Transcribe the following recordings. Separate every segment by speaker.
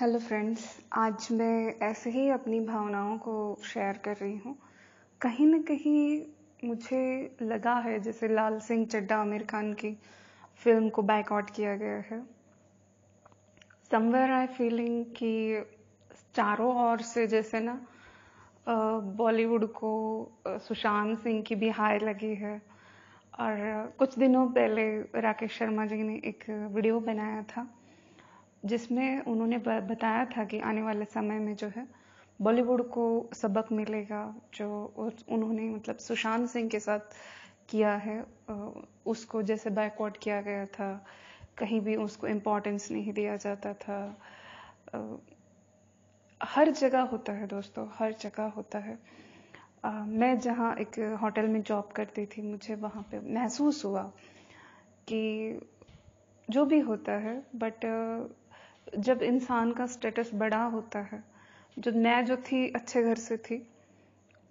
Speaker 1: Hello friends आज मैं ऐसे ही अपनी भावनाओं को शेयर कर रही हूँ कहीं ना कहीं मुझे लगा है जैसे लाल सिंह चड्डा आमिर खान की फिल्म को बैकआउट किया गया है समवेयर आई फीलिंग कि चारों ओर से जैसे ना बॉलीवुड को सुशांत सिंह की भी हाय लगी है और कुछ दिनों पहले राकेश शर्मा जी ने एक वीडियो बनाया था जिसमें उन्होंने बताया था कि आने वाले समय में जो है बॉलीवुड को सबक मिलेगा जो उन्होंने मतलब सुशांत सिंह के साथ किया है उसको जैसे बैकवर्ड किया गया था कहीं भी उसको इम्पोर्टेंस नहीं दिया जाता था हर जगह होता है दोस्तों हर जगह होता है मैं जहाँ एक होटल में जॉब करती थी मुझे वहाँ पे महसूस हुआ कि जो भी होता है बट जब इंसान का स्टेटस बड़ा होता है जो मैं जो थी अच्छे घर से थी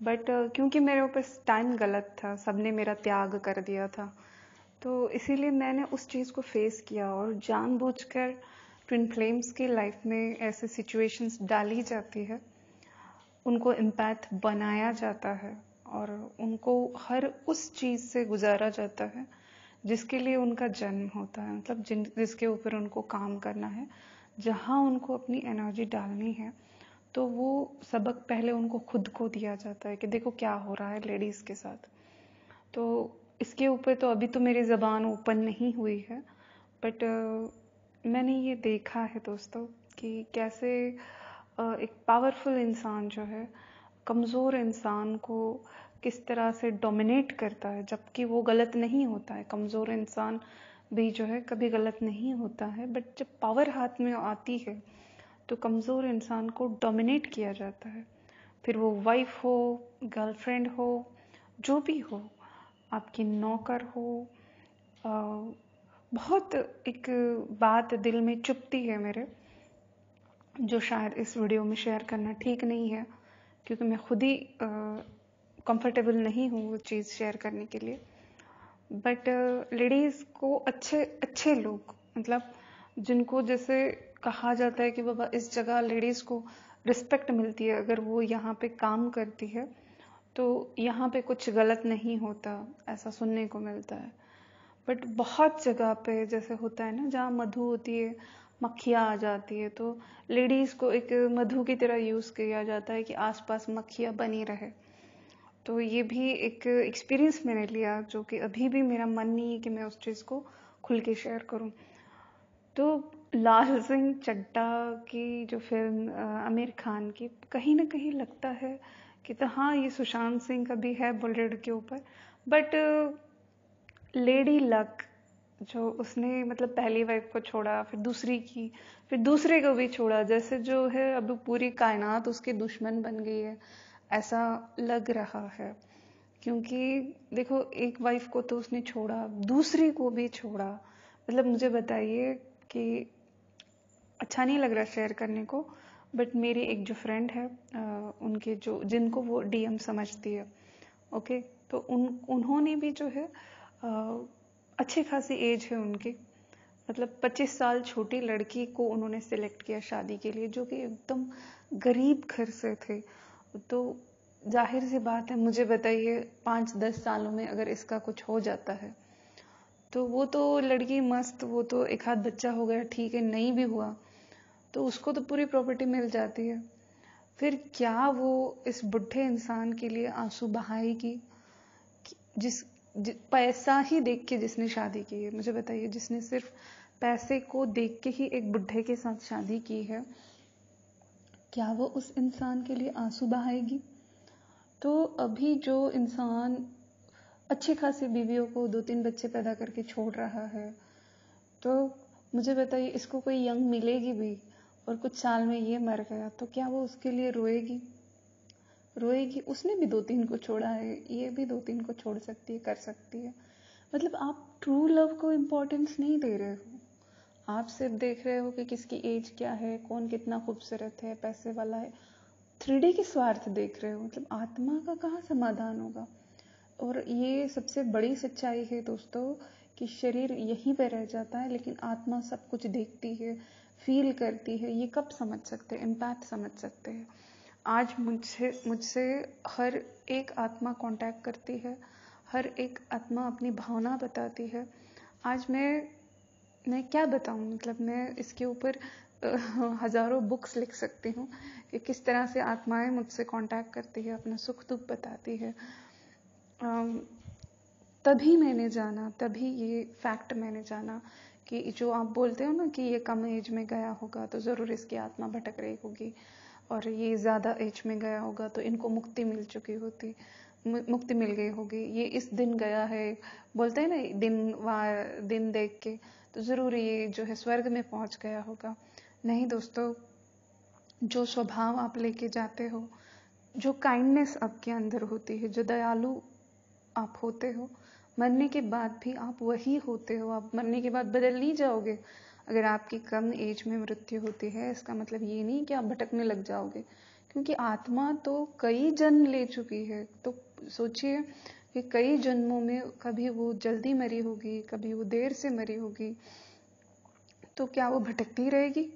Speaker 1: बट uh, क्योंकि मेरे ऊपर टाइम गलत था सबने मेरा त्याग कर दिया था तो इसीलिए मैंने उस चीज़ को फेस किया और जानबूझकर ट्विन फ्लेम्स की लाइफ में ऐसे सिचुएशंस डाली जाती है उनको इम्पैक्ट बनाया जाता है और उनको हर उस चीज़ से गुजारा जाता है जिसके लिए उनका जन्म होता है मतलब जिन जिसके ऊपर उनको काम करना है जहाँ उनको अपनी एनर्जी डालनी है तो वो सबक पहले उनको खुद को दिया जाता है कि देखो क्या हो रहा है लेडीज़ के साथ तो इसके ऊपर तो अभी तो मेरी ज़बान ओपन नहीं हुई है बट uh, मैंने ये देखा है दोस्तों कि कैसे uh, एक पावरफुल इंसान जो है कमज़ोर इंसान को किस तरह से डोमिनेट करता है जबकि वो गलत नहीं होता है कमज़ोर इंसान भी जो है कभी गलत नहीं होता है बट जब पावर हाथ में आती है तो कमज़ोर इंसान को डोमिनेट किया जाता है फिर वो वाइफ हो गर्लफ्रेंड हो जो भी हो आपकी नौकर हो आ, बहुत एक बात दिल में चुपती है मेरे जो शायद इस वीडियो में शेयर करना ठीक नहीं है क्योंकि मैं खुद ही कंफर्टेबल नहीं हूँ वो चीज़ शेयर करने के लिए बट लेडीज़ uh, को अच्छे अच्छे लोग मतलब जिनको जैसे कहा जाता है कि बाबा इस जगह लेडीज़ को रिस्पेक्ट मिलती है अगर वो यहाँ पे काम करती है तो यहाँ पे कुछ गलत नहीं होता ऐसा सुनने को मिलता है बट बहुत जगह पे जैसे होता है ना जहाँ मधु होती है मक्खियाँ आ जाती है तो लेडीज़ को एक मधु की तरह यूज़ किया जाता है कि आसपास मक्खियाँ बनी रहे तो ये भी एक एक्सपीरियंस मैंने लिया जो कि अभी भी मेरा मन नहीं है कि मैं उस चीज़ को खुल के शेयर करूँ तो लाल सिंह चड्डा की जो फिल्म आमिर खान की कहीं ना कहीं लगता है कि तो हाँ ये सुशांत सिंह का भी है बुलेट के ऊपर बट लेडी लक जो उसने मतलब पहली वाइफ को छोड़ा फिर दूसरी की फिर दूसरे को भी छोड़ा जैसे जो है अब पूरी कायनात उसके दुश्मन बन गई है ऐसा लग रहा है क्योंकि देखो एक वाइफ को तो उसने छोड़ा दूसरी को भी छोड़ा मतलब मुझे बताइए कि अच्छा नहीं लग रहा शेयर करने को बट मेरी एक जो फ्रेंड है उनके जो जिनको वो डीएम समझती है ओके तो उन उन्होंने भी जो है अच्छी खासी एज है उनकी मतलब 25 साल छोटी लड़की को उन्होंने सिलेक्ट किया शादी के लिए जो कि एकदम गरीब घर से थे तो जाहिर सी बात है मुझे बताइए पाँच दस सालों में अगर इसका कुछ हो जाता है तो वो तो लड़की मस्त वो तो एक हाथ बच्चा हो गया ठीक है नहीं भी हुआ तो उसको तो पूरी प्रॉपर्टी मिल जाती है फिर क्या वो इस बुढ़े इंसान के लिए आंसू बहाएगी जिस जि, पैसा ही देख के जिसने शादी की है मुझे बताइए जिसने सिर्फ पैसे को देख के ही एक बुढ़े के साथ शादी की है क्या वो उस इंसान के लिए आंसू बहाएगी तो अभी जो इंसान अच्छी खासी बीवियों को दो तीन बच्चे पैदा करके छोड़ रहा है तो मुझे बताइए इसको कोई यंग मिलेगी भी और कुछ साल में ये मर गया तो क्या वो उसके लिए रोएगी रोएगी उसने भी दो तीन को छोड़ा है ये भी दो तीन को छोड़ सकती है कर सकती है मतलब आप ट्रू लव को इम्पोर्टेंस नहीं दे रहे हो आप सिर्फ देख रहे हो कि किसकी एज क्या है कौन कितना खूबसूरत है पैसे वाला है थ्री के स्वार्थ देख रहे हो मतलब आत्मा का कहाँ समाधान होगा और ये सबसे बड़ी सच्चाई है दोस्तों कि शरीर यहीं पे रह जाता है लेकिन आत्मा सब कुछ देखती है फील करती है ये कब समझ सकते हैं इम्पैक्ट समझ सकते हैं आज मुझसे मुझसे हर एक आत्मा कांटेक्ट करती है हर एक आत्मा अपनी भावना बताती है आज मैं मैं क्या बताऊँ मतलब मैं इसके ऊपर हज़ारों बुक्स लिख सकती हूँ कि किस तरह से आत्माएं मुझसे कांटेक्ट करती है अपना सुख दुख बताती है तभी मैंने जाना तभी ये फैक्ट मैंने जाना कि जो आप बोलते हो ना कि ये कम एज में गया होगा तो ज़रूर इसकी आत्मा भटक रही होगी और ये ज़्यादा एज में गया होगा तो इनको मुक्ति मिल चुकी होती मुक्ति मिल गई होगी ये इस दिन गया है बोलते हैं ना दिन वार दिन देख के तो ज़रूर ये जो है स्वर्ग में पहुंच गया होगा नहीं दोस्तों जो स्वभाव आप लेके जाते हो जो काइंडनेस आपके अंदर होती है जो दयालु आप होते हो मरने के बाद भी आप वही होते हो आप मरने के बाद बदल नहीं जाओगे अगर आपकी कम एज में मृत्यु होती है इसका मतलब ये नहीं कि आप भटकने लग जाओगे क्योंकि आत्मा तो कई जन्म ले चुकी है तो सोचिए कि कई जन्मों में कभी वो जल्दी मरी होगी कभी वो देर से मरी होगी तो क्या वो भटकती रहेगी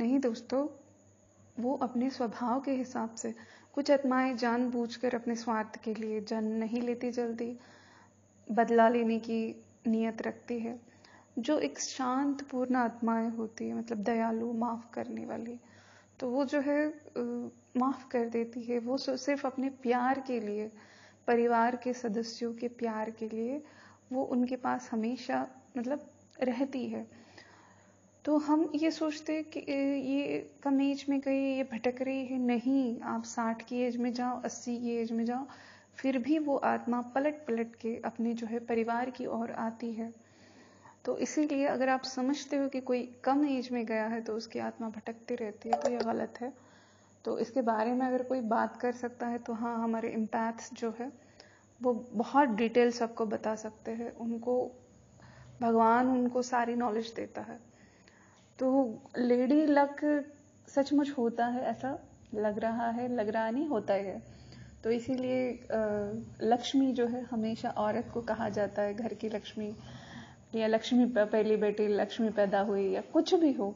Speaker 1: नहीं दोस्तों वो अपने स्वभाव के हिसाब से कुछ आत्माएं जानबूझकर अपने स्वार्थ के लिए जन्म नहीं लेती जल्दी बदला लेने की नियत रखती है जो एक शांत पूर्ण आत्माएं होती है मतलब दयालु माफ़ करने वाली तो वो जो है माफ़ कर देती है वो सिर्फ अपने प्यार के लिए परिवार के सदस्यों के प्यार के लिए वो उनके पास हमेशा मतलब रहती है तो हम ये सोचते हैं कि ये कम एज में गए ये भटक रही है नहीं आप साठ की एज में जाओ अस्सी की एज में जाओ फिर भी वो आत्मा पलट पलट के अपने जो है परिवार की ओर आती है तो इसीलिए अगर आप समझते हो कि कोई कम एज में गया है तो उसकी आत्मा भटकती रहती है तो ये गलत है तो इसके बारे में अगर कोई बात कर सकता है तो हाँ हमारे इम्पैथ्स जो है वो बहुत डिटेल सबको बता सकते हैं उनको भगवान उनको सारी नॉलेज देता है तो लेडी लक सचमुच होता है ऐसा लग रहा है लग रहा नहीं होता ही है तो इसीलिए लक्ष्मी जो है हमेशा औरत को कहा जाता है घर की लक्ष्मी या लक्ष्मी पहली बेटी लक्ष्मी पैदा हुई या कुछ भी हो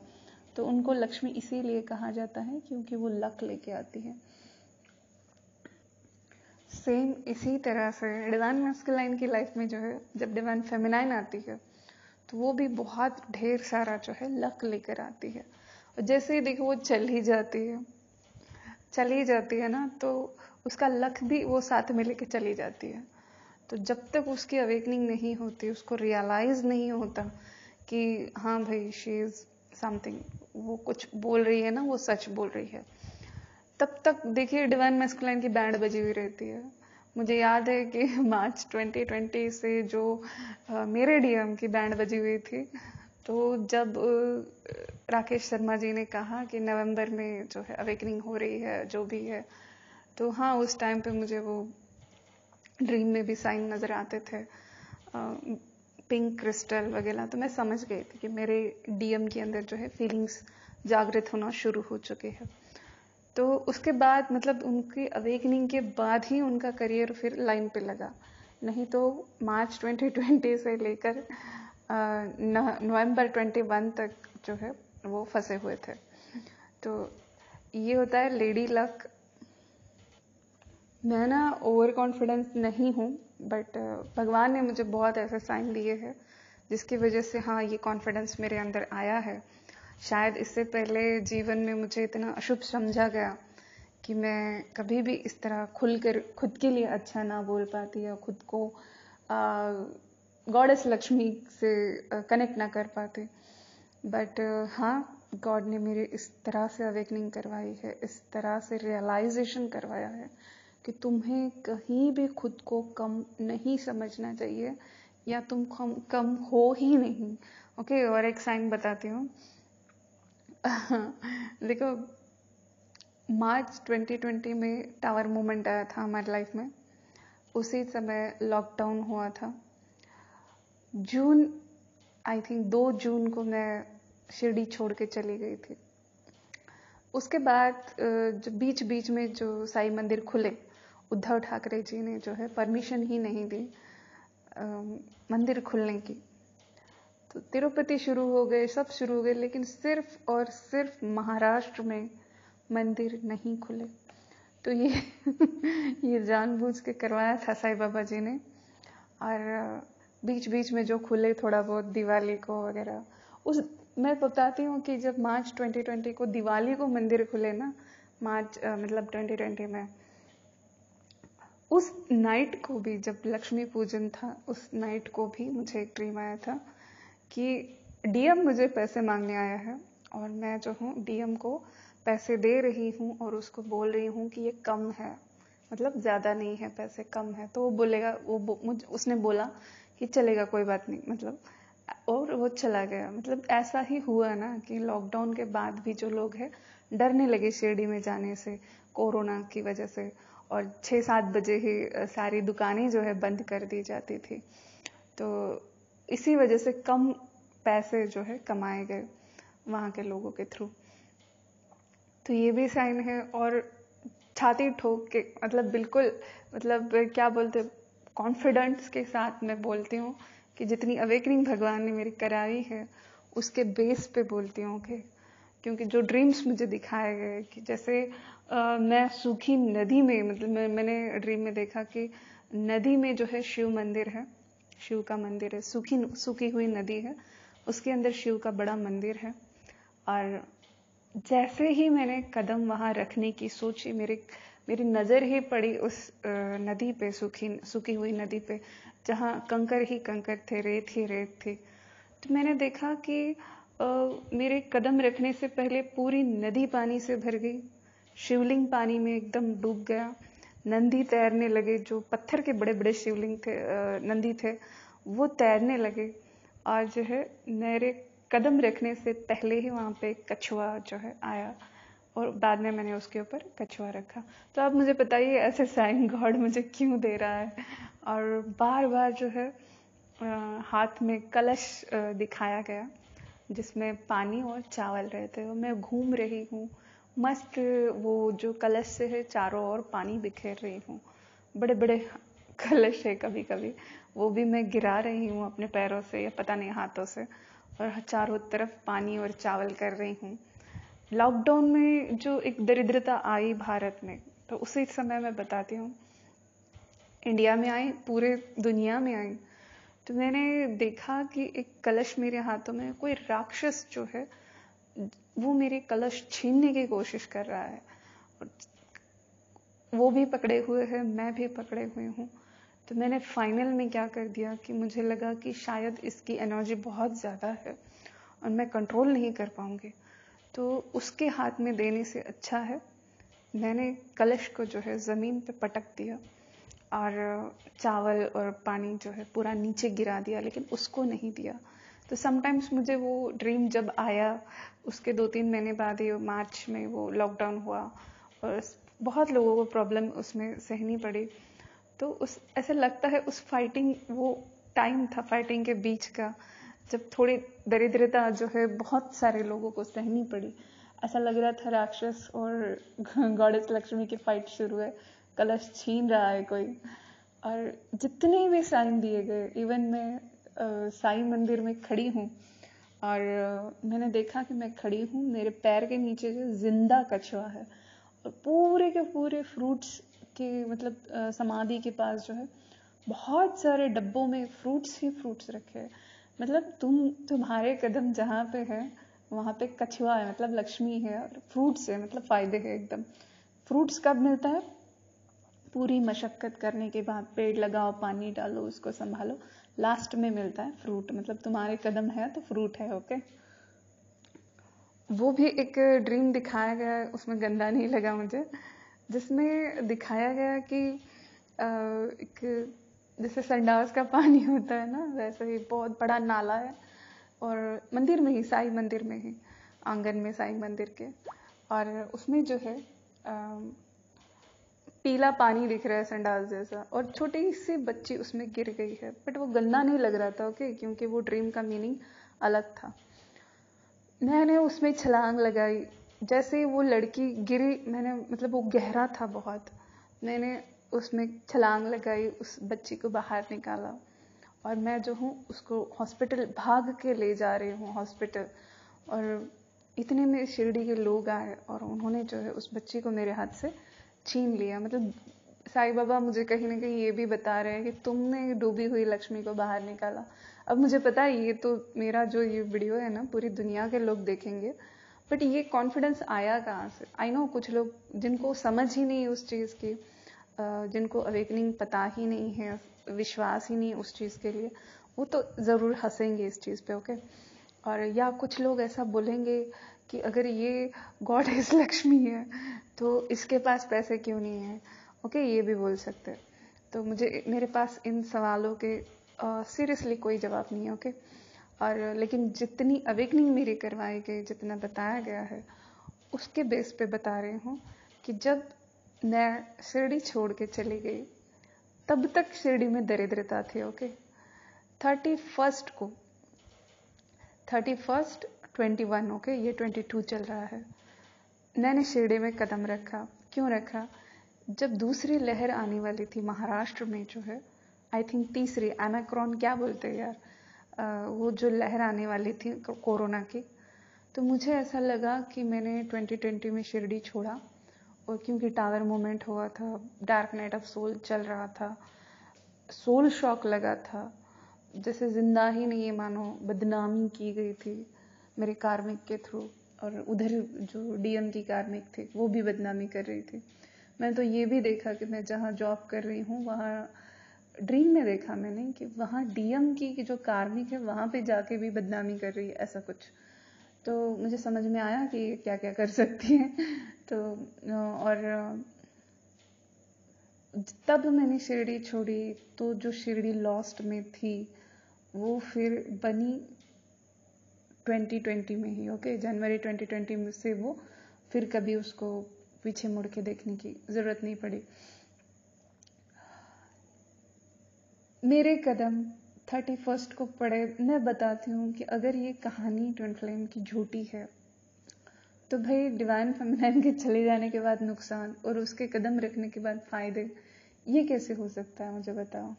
Speaker 1: तो उनको लक्ष्मी इसीलिए कहा जाता है क्योंकि वो लक लेके आती है सेम इसी तरह से डिवाइन मस्कुलाइन की लाइफ में जो है जब डिवाइन फेमिनाइन आती है तो वो भी बहुत ढेर सारा जो है लक लेकर आती है और जैसे ही देखो वो चल ही जाती है चली जाती है ना तो उसका लक भी वो साथ में लेके चली जाती है तो जब तक उसकी अवेकनिंग नहीं होती उसको रियलाइज़ नहीं होता कि हाँ भाई शी इज़ समथिंग वो कुछ बोल रही है ना वो सच बोल रही है तब तक देखिए डिवाइन मेस्कुलाइन की बैंड बजी हुई रहती है मुझे याद है कि मार्च 2020 से जो मेरे डीएम की बैंड बजी हुई थी तो जब राकेश शर्मा जी ने कहा कि नवंबर में जो है अवेकनिंग हो रही है जो भी है तो हाँ उस टाइम पे मुझे वो ड्रीम में भी साइन नज़र आते थे पिंक क्रिस्टल वगैरह तो मैं समझ गई थी कि मेरे डीएम के अंदर जो है फीलिंग्स जागृत होना शुरू हो चुके हैं तो उसके बाद मतलब उनकी अवेकनिंग के बाद ही उनका करियर फिर लाइन पे लगा नहीं तो मार्च 2020 से लेकर नवंबर 21 तक जो है वो फंसे हुए थे तो ये होता है लेडी लक मैं ना ओवर कॉन्फिडेंस नहीं हूँ बट uh, भगवान ने मुझे बहुत ऐसे साइन दिए हैं जिसकी वजह से हाँ ये कॉन्फिडेंस मेरे अंदर आया है शायद इससे पहले जीवन में मुझे इतना अशुभ समझा गया कि मैं कभी भी इस तरह खुल कर खुद के लिए अच्छा ना बोल पाती या खुद को गॉडेस लक्ष्मी से कनेक्ट ना कर पाती बट uh, हाँ गॉड ने मेरे इस तरह से अवेकनिंग करवाई है इस तरह से रियलाइजेशन करवाया है कि तुम्हें कहीं भी खुद को कम नहीं समझना चाहिए या तुम कम कम हो ही नहीं ओके और एक साइन बताती हूँ देखो मार्च 2020 में टावर मोमेंट आया था हमारी लाइफ में उसी समय लॉकडाउन हुआ था जून आई थिंक दो जून को मैं शिरडी छोड़ के चली गई थी उसके बाद जो बीच बीच में जो साई मंदिर खुले उद्धव ठाकरे जी ने जो है परमिशन ही नहीं दी आ, मंदिर खुलने की तो तिरुपति शुरू हो गए सब शुरू हो गए लेकिन सिर्फ और सिर्फ महाराष्ट्र में मंदिर नहीं खुले तो ये ये जानबूझ के करवाया था साई बाबा जी ने और बीच बीच में जो खुले थोड़ा बहुत दिवाली को वगैरह उस मैं बताती हूँ कि जब मार्च 2020 को दिवाली को मंदिर खुले ना मार्च मतलब 2020 में उस नाइट को भी जब लक्ष्मी पूजन था उस नाइट को भी मुझे एक ड्रीम आया था कि डीएम मुझे पैसे मांगने आया है और मैं जो हूँ डीएम को पैसे दे रही हूँ और उसको बोल रही हूँ कि ये कम है मतलब ज़्यादा नहीं है पैसे कम है तो वो बोलेगा वो बो, मुझ उसने बोला कि चलेगा कोई बात नहीं मतलब और वो चला गया मतलब ऐसा ही हुआ ना कि लॉकडाउन के बाद भी जो लोग हैं डरने लगे शिरडी में जाने से कोरोना की वजह से और छः सात बजे ही सारी दुकानें जो है बंद कर दी जाती थी तो इसी वजह से कम पैसे जो है कमाए गए वहाँ के लोगों के थ्रू तो ये भी साइन है और छाती ठोक के मतलब बिल्कुल मतलब क्या बोलते कॉन्फिडेंस के साथ मैं बोलती हूँ कि जितनी अवेकनिंग भगवान ने मेरी कराई है उसके बेस पे बोलती हूँ कि क्योंकि जो ड्रीम्स मुझे दिखाए गए कि जैसे मैं सूखी नदी में मतलब मैं, मैंने ड्रीम में देखा कि नदी में जो है शिव मंदिर है शिव का मंदिर है सूखी सूखी हुई नदी है उसके अंदर शिव का बड़ा मंदिर है और जैसे ही मैंने कदम वहाँ रखने की सोची मेरे मेरी नज़र ही पड़ी उस नदी पे सूखी सूखी हुई नदी पे जहाँ कंकर ही कंकर थे रेत ही रेत थी तो मैंने देखा कि मेरे कदम रखने से पहले पूरी नदी पानी से भर गई शिवलिंग पानी में एकदम डूब गया नंदी तैरने लगे जो पत्थर के बड़े बड़े शिवलिंग थे नंदी थे वो तैरने लगे और जो है मेरे कदम रखने से पहले ही वहाँ पे कछुआ जो है आया और बाद में मैंने उसके ऊपर कछुआ रखा तो आप मुझे बताइए ऐसे साइन गॉड मुझे क्यों दे रहा है और बार बार जो है हाथ में कलश दिखाया गया जिसमें पानी और चावल रहते हो मैं घूम रही हूँ मस्त वो जो कलश से है चारों ओर पानी बिखेर रही हूँ बड़े बड़े कलश है कभी कभी वो भी मैं गिरा रही हूँ अपने पैरों से या पता नहीं हाथों से और चारों तरफ पानी और चावल कर रही हूँ लॉकडाउन में जो एक दरिद्रता आई भारत में तो उसी समय मैं बताती हूँ इंडिया में आई पूरे दुनिया में आई तो मैंने देखा कि एक कलश मेरे हाथों में कोई राक्षस जो है वो मेरे कलश छीनने की कोशिश कर रहा है वो भी पकड़े हुए है मैं भी पकड़े हुए हूँ तो मैंने फाइनल में क्या कर दिया कि मुझे लगा कि शायद इसकी एनर्जी बहुत ज़्यादा है और मैं कंट्रोल नहीं कर पाऊंगी तो उसके हाथ में देने से अच्छा है मैंने कलश को जो है ज़मीन पे पटक दिया और चावल और पानी जो है पूरा नीचे गिरा दिया लेकिन उसको नहीं दिया तो समटाइम्स मुझे वो ड्रीम जब आया उसके दो तीन महीने बाद ही मार्च में वो लॉकडाउन हुआ और बहुत लोगों को प्रॉब्लम उसमें सहनी पड़ी तो उस ऐसा लगता है उस फाइटिंग वो टाइम था फाइटिंग के बीच का जब थोड़ी दरिद्रता जो है बहुत सारे लोगों को सहनी पड़ी ऐसा लग रहा था राक्षस और गॉडेस लक्ष्मी की फाइट शुरू है कलश छीन रहा है कोई और जितने भी साइन दिए गए इवन मैं साई मंदिर में खड़ी हूँ और मैंने देखा कि मैं खड़ी हूँ मेरे पैर के नीचे जो जिंदा कछुआ है और पूरे के पूरे फ्रूट्स के मतलब समाधि के पास जो है बहुत सारे डब्बों में फ्रूट्स ही फ्रूट्स रखे हैं मतलब तुम तुम्हारे कदम जहाँ पे है वहाँ पे कछुआ है मतलब लक्ष्मी है और फ्रूट्स है मतलब फ़ायदे है एकदम फ्रूट्स कब मिलता है पूरी मशक्क़त करने के बाद पेड़ लगाओ पानी डालो उसको संभालो लास्ट में मिलता है फ्रूट मतलब तुम्हारे कदम है तो फ्रूट है ओके वो भी एक ड्रीम दिखाया गया उसमें गंदा नहीं लगा मुझे जिसमें दिखाया गया कि एक जैसे संडास का पानी होता है ना वैसे ही बहुत बड़ा नाला है और मंदिर में ही साई मंदिर में ही आंगन में साई मंदिर के और उसमें जो है पीला पानी दिख रहा है संडास जैसा और छोटी सी बच्ची उसमें गिर गई है बट वो गंदा नहीं लग रहा था ओके okay? क्योंकि वो ड्रीम का मीनिंग अलग था मैंने उसमें छलांग लगाई जैसे वो लड़की गिरी मैंने मतलब वो गहरा था बहुत मैंने उसमें छलांग लगाई उस बच्ची को बाहर निकाला और मैं जो हूँ उसको हॉस्पिटल भाग के ले जा रही हूँ हॉस्पिटल और इतने में शिरडी के लोग आए और उन्होंने जो है उस बच्ची को मेरे हाथ से छीन लिया मतलब साई बाबा मुझे कहीं ना कहीं ये भी बता रहे हैं कि तुमने डूबी हुई लक्ष्मी को बाहर निकाला अब मुझे पता है ये तो मेरा जो ये वीडियो है ना पूरी दुनिया के लोग देखेंगे बट ये कॉन्फिडेंस आया कहाँ से आई नो कुछ लोग जिनको समझ ही नहीं उस चीज़ की जिनको अवेकनिंग पता ही नहीं है विश्वास ही नहीं उस चीज़ के लिए वो तो ज़रूर हंसेंगे इस चीज़ पे ओके और या कुछ लोग ऐसा बोलेंगे कि अगर ये गॉड इज़ लक्ष्मी है तो इसके पास पैसे क्यों नहीं है ओके ये भी बोल सकते हैं तो मुझे मेरे पास इन सवालों के सीरियसली कोई जवाब नहीं है ओके और लेकिन जितनी अवेकनिंग मेरी करवाई गई जितना बताया गया है उसके बेस पे बता रही हूँ कि जब मैं शिरडी छोड़ के चली गई तब तक शिरडी में दरिद्रता थी ओके थर्टी फर्स्ट को thirty first twenty one okay ये ट्वेंटी टू चल रहा है मैंने शिरडी में कदम रखा क्यों रखा जब दूसरी लहर आने वाली थी महाराष्ट्र में जो है आई थिंक तीसरी एनाक्रॉन क्या बोलते हैं यार आ, वो जो लहर आने वाली थी कोरोना की तो मुझे ऐसा लगा कि मैंने 2020 में शिरडी छोड़ा और क्योंकि टावर मोमेंट हुआ था डार्क नाइट ऑफ सोल चल रहा था सोल शॉक लगा था जैसे ज़िंदा ही नहीं है मानो बदनामी की गई थी मेरे कार्मिक के थ्रू और उधर जो डीएम की कार्मिक थे वो भी बदनामी कर रही थी मैं तो ये भी देखा कि मैं जहाँ जॉब कर रही हूँ वहाँ ड्रीम में देखा मैंने कि वहाँ डीएम की जो कार्मिक है वहाँ पे जाके भी बदनामी कर रही है ऐसा कुछ तो मुझे समझ में आया कि क्या क्या कर सकती हैं तो और तब मैंने शिरडी छोड़ी तो जो शिरडी लॉस्ट में थी वो फिर बनी 2020 में ही ओके जनवरी 2020 में से वो फिर कभी उसको पीछे मुड़ के देखने की ज़रूरत नहीं पड़ी मेरे कदम थर्टी फर्स्ट को पढ़े मैं बताती हूँ कि अगर ये कहानी ट्विन फ्लेम की झूठी है तो भाई डिवाइन फेमिनाइन के चले जाने के बाद नुकसान और उसके कदम रखने के बाद फ़ायदे ये कैसे हो सकता है मुझे बताओ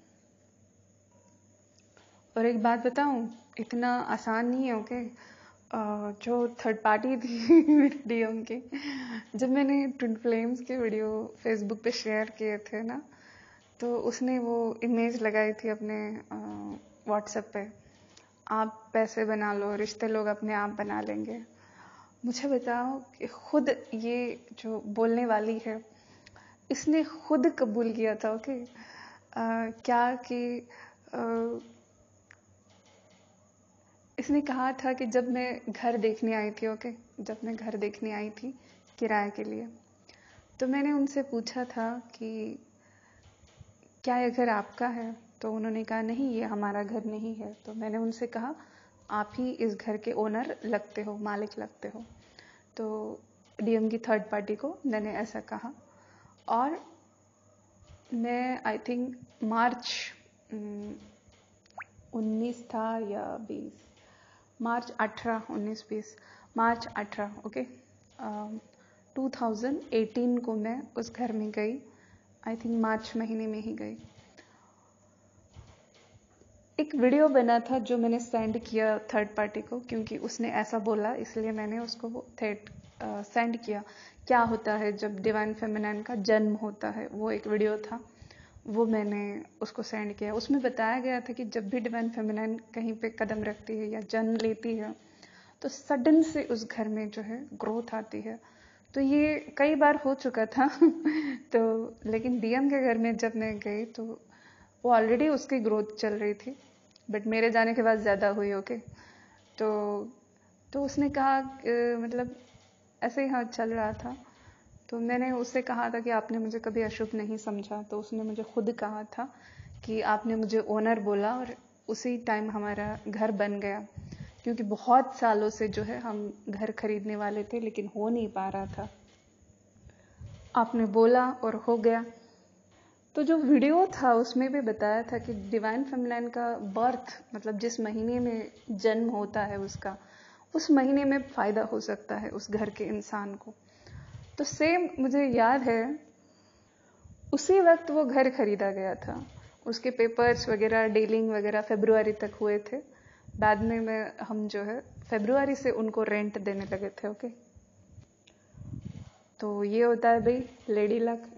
Speaker 1: और एक बात बताऊँ इतना आसान नहीं है ओके जो थर्ड पार्टी थी मेरे डी एम की जब मैंने ट्विन फ्लेम्स के वीडियो फेसबुक पे शेयर किए थे ना तो उसने वो इमेज लगाई थी अपने व्हाट्सएप पे आप पैसे बना लो रिश्ते लोग अपने आप बना लेंगे मुझे बताओ कि खुद ये जो बोलने वाली है इसने खुद कबूल किया था ओके आ, क्या कि इसने कहा था कि जब मैं घर देखने आई थी ओके जब मैं घर देखने आई थी किराए के लिए तो मैंने उनसे पूछा था कि क्या यह घर आपका है तो उन्होंने कहा नहीं ये हमारा घर नहीं है तो मैंने उनसे कहा आप ही इस घर के ओनर लगते हो मालिक लगते हो तो डीएम की थर्ड पार्टी को मैंने ऐसा कहा और मैं आई थिंक मार्च उन्नीस था या बीस मार्च अठारह उन्नीस बीस मार्च अठारह ओके टू थाउजेंड एटीन को मैं उस घर में गई आई थिंक मार्च महीने में ही गई एक वीडियो बना था जो मैंने सेंड किया थर्ड पार्टी को क्योंकि उसने ऐसा बोला इसलिए मैंने उसको वो सेंड uh, किया क्या होता है जब डिवाइन फेमिनाइन का जन्म होता है वो एक वीडियो था वो मैंने उसको सेंड किया उसमें बताया गया था कि जब भी डिवाइन फेमिनाइन कहीं पे कदम रखती है या जन्म लेती है तो सडन से उस घर में जो है ग्रोथ आती है तो ये कई बार हो चुका था तो लेकिन डीएम के घर में जब मैं गई तो वो ऑलरेडी उसकी ग्रोथ चल रही थी बट मेरे जाने के बाद ज़्यादा हुई ओके तो तो उसने कहा मतलब ऐसे ही हाँ चल रहा था तो मैंने उससे कहा था कि आपने मुझे कभी अशुभ नहीं समझा तो उसने मुझे खुद कहा था कि आपने मुझे ओनर बोला और उसी टाइम हमारा घर बन गया क्योंकि बहुत सालों से जो है हम घर खरीदने वाले थे लेकिन हो नहीं पा रहा था आपने बोला और हो गया तो जो वीडियो था उसमें भी बताया था कि डिवाइन फेमलाइन का बर्थ मतलब जिस महीने में जन्म होता है उसका उस महीने में फ़ायदा हो सकता है उस घर के इंसान को तो सेम मुझे याद है उसी वक्त वो घर खरीदा गया था उसके पेपर्स वगैरह डीलिंग वगैरह फेब्रुआरी तक हुए थे बाद में मैं हम जो है फेब्रुआरी से उनको रेंट देने लगे थे ओके तो ये होता है भाई लेडी लक